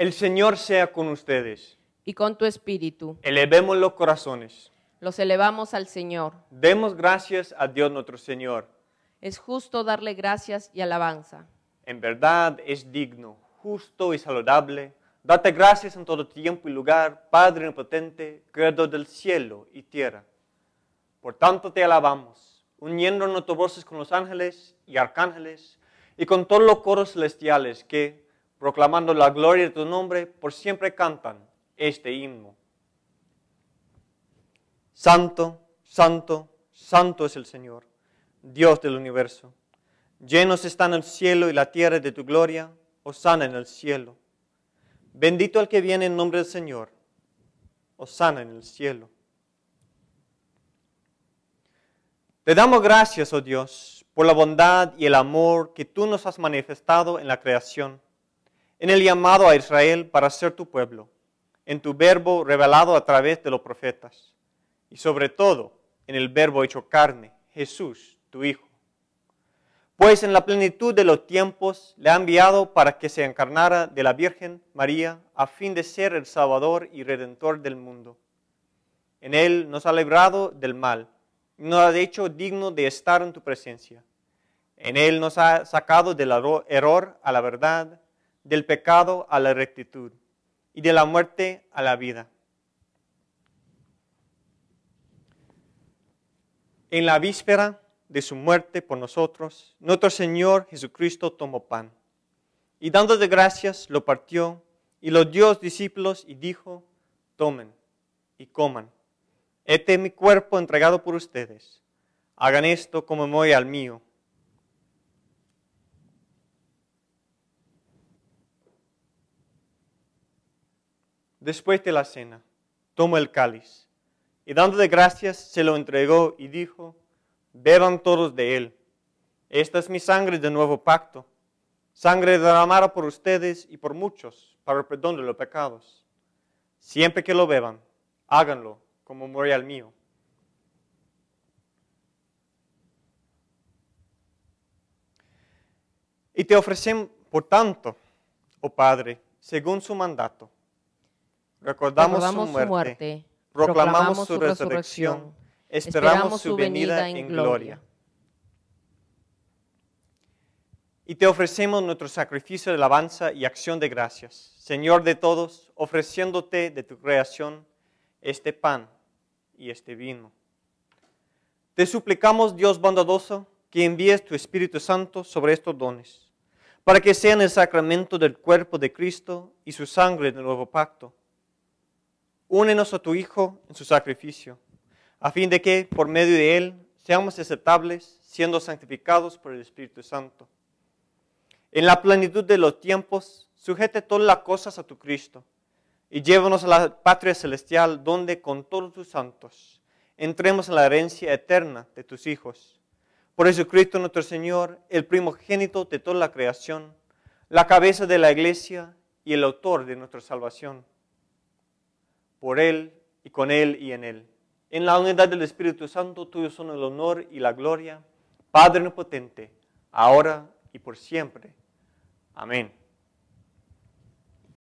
El Señor sea con ustedes. Y con tu espíritu. Elevemos los corazones. Los elevamos al Señor. Demos gracias a Dios nuestro Señor. Es justo darle gracias y alabanza. En verdad es digno, justo y saludable. Date gracias en todo tiempo y lugar, Padre impotente, creador del cielo y tierra. Por tanto te alabamos, uniendo nuestras voces con los ángeles y arcángeles y con todos los coros celestiales que proclamando la gloria de tu nombre, por siempre cantan este himno. Santo, santo, santo es el Señor, Dios del universo. Llenos están el cielo y la tierra de tu gloria, sana en el cielo. Bendito el que viene en nombre del Señor, sana en el cielo. Te damos gracias, oh Dios, por la bondad y el amor que tú nos has manifestado en la creación en el llamado a Israel para ser tu pueblo, en tu verbo revelado a través de los profetas, y sobre todo en el verbo hecho carne, Jesús, tu Hijo. Pues en la plenitud de los tiempos le ha enviado para que se encarnara de la Virgen María a fin de ser el Salvador y Redentor del mundo. En él nos ha librado del mal y nos ha hecho digno de estar en tu presencia. En él nos ha sacado del error a la verdad del pecado a la rectitud y de la muerte a la vida. En la víspera de su muerte por nosotros, nuestro Señor Jesucristo tomó pan y dando gracias lo partió y lo dio a los discípulos y dijo, tomen y coman. Este es mi cuerpo entregado por ustedes. Hagan esto como voy al mío. Después de la cena, tomó el cáliz y dándole gracias se lo entregó y dijo, beban todos de él. Esta es mi sangre de nuevo pacto, sangre de derramada por ustedes y por muchos para el perdón de los pecados. Siempre que lo beban, háganlo como memorial mío. Y te ofrecemos, por tanto, oh Padre, según su mandato, Recordamos, su, muerte, Proclamamos, su resurrección. esperamos su venida en gloria. Y te ofrecemos nuestro sacrificio de alabanza y acción de gracias, Señor de todos, ofreciéndote de tu creación este pan y este vino. Te suplicamos, Dios bondadoso, que envíes tu Espíritu Santo sobre estos dones, para que sean el sacramento del cuerpo de Cristo y su sangre del nuevo pacto Únenos a tu Hijo en su sacrificio, a fin de que, por medio de Él, seamos aceptables, siendo santificados por el Espíritu Santo. En la plenitud de los tiempos, sujete todas las cosas a tu Cristo, y llévanos a la patria celestial, donde con todos tus santos entremos en la herencia eterna de tus hijos. Por Jesucristo nuestro Señor, el primogénito de toda la creación, la cabeza de la iglesia y el autor de nuestra salvación por Él y con Él y en Él. En la unidad del Espíritu Santo, tuyo son el honor y la gloria, Padre Omnipotente, ahora y por siempre. Amén.